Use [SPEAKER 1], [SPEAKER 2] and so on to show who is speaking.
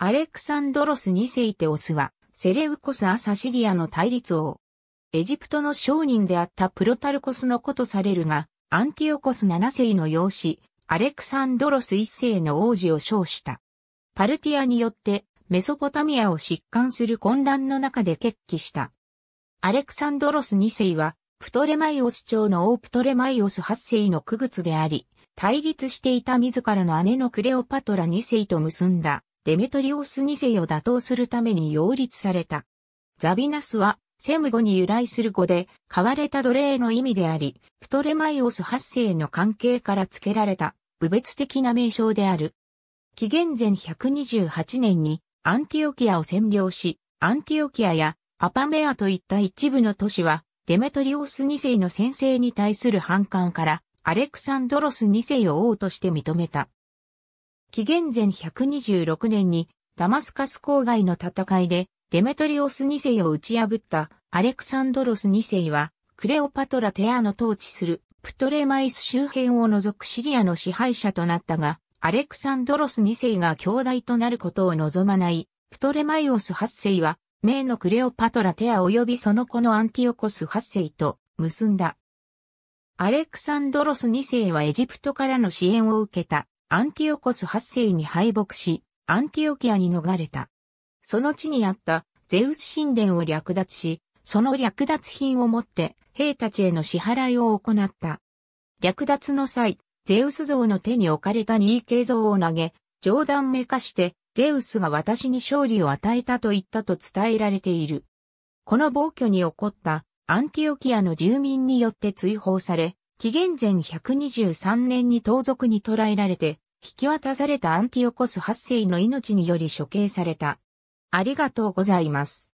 [SPEAKER 1] アレクサンドロス2世テオスは、セレウコス・アサシリアの対立王。エジプトの商人であったプロタルコスの子とされるが、アンティオコス7世の養子、アレクサンドロス1世の王子を称した。パルティアによって、メソポタミアを疾患する混乱の中で決起した。アレクサンドロス2世は、プトレマイオス朝の王プトレマイオス8世の区物であり、対立していた自らの姉のクレオパトラ2世と結んだ。デメトリオス2世を打倒するために擁立された。ザビナスは、セム語に由来する語で、買われた奴隷の意味であり、プトレマイオス8世の関係から付けられた、部別的な名称である。紀元前128年に、アンティオキアを占領し、アンティオキアやアパメアといった一部の都市は、デメトリオス2世の先生に対する反感から、アレクサンドロス2世を王として認めた。紀元前126年にダマスカス郊外の戦いでデメトリオス2世を打ち破ったアレクサンドロス2世はクレオパトラテアの統治するプトレマイス周辺を除くシリアの支配者となったが、アレクサンドロス2世が兄弟となることを望まないプトレマイオス8世は、名のクレオパトラテア及びその子のアンティオコス8世と結んだ。アレクサンドロス2世はエジプトからの支援を受けたアンティオコス8世に敗北し、アンティオキアに逃れた。その地にあったゼウス神殿を略奪し、その略奪品を持って兵たちへの支払いを行った。略奪の際、ゼウス像の手に置かれたニーケ像を投げ、冗談めかして、ゼウスが私に勝利を与えたと言ったと伝えられている。この暴挙に起こったアンティオキアの住民によって追放され、紀元前123年に盗賊に捕らえられて、引き渡されたアンティオコス8世の命により処刑された。ありがとうございます。